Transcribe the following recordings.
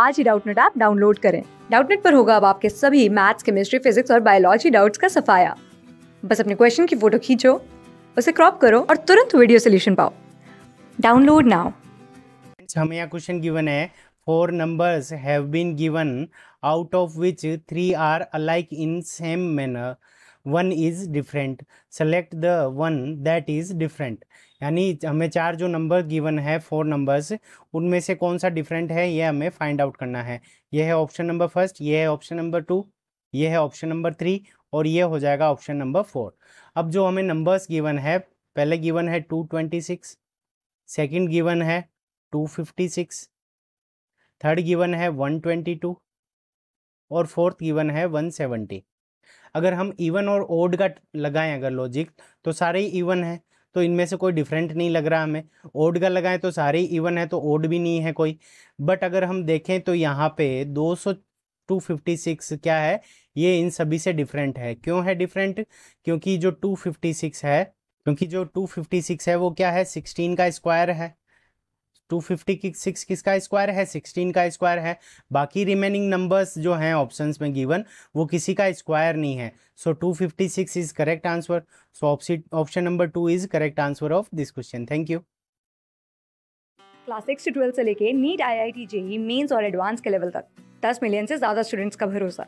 आज ही Doubtnut app download करें डाउटनेट पर होगा अब आपके सभी मैथ्स केमिस्ट्री फिजिक्स और बायोलॉजी डाउट्स का सफाया बस अपने क्वेश्चन की फोटो खींचो उसे क्रॉप करो और तुरंत वीडियो सोल्यूशन पाओ डाउनलोड नाउ हमें यहाँ क्वेश्चन गिवन है four numbers have been given out of which three are alike in same manner one is different select the one that is different यानी हमें चार जो नंबर गिवन है four numbers उनमें से कौन सा डिफरेंट है ये हमें फाइंड आउट करना है ये है ऑप्शन नंबर फर्स्ट ये है ऑप्शन नंबर टू ये है ऑप्शन नंबर थ्री और ये हो जाएगा ऑप्शन नंबर फोर अब जो हमें नंबर्स गिवन है पहले गिवन है two twenty six second given है two fifty six third given है वन ट्वेंटी टू और फोर्थ गिवन है वन सेवेंटी अगर हम इवन और ओड का लगाएं अगर लॉजिक तो सारे ही इवन है तो इनमें से कोई डिफरेंट नहीं लग रहा हमें ओड का लगाएं तो सारे ही इवन है तो ओड भी नहीं है कोई बट अगर हम देखें तो यहाँ पे दो सौ टू फिफ्टी सिक्स क्या है ये इन सभी से डिफरेंट है क्यों है डिफरेंट क्योंकि जो टू फिफ्टी सिक्स है क्योंकि जो टू फिफ्टी सिक्स है वो क्या है सिक्सटीन का स्क्वायर है टू फिफ्टी की सिक्स किसका स्क्वायर है सिक्सटीन का स्क्वायर है बाकी रिमेनिंग नंबर्स जो हैं ऑप्शंस में गिवन वो किसी का स्क्वायर नहीं है so two fifty six is correct answer so option option number two is correct answer of this question thank you class six से ट्वेल्थ से लेके NEET I I T JEE mains और advance के level तक दस million से ज़्यादा students का भरोसा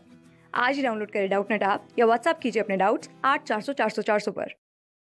आज ही डाउनलोड करें डाउट नेट आप या व्हाट्सअप कीजिए अपने डाउट्स आठ चार सौ चार सौ चार सौ पर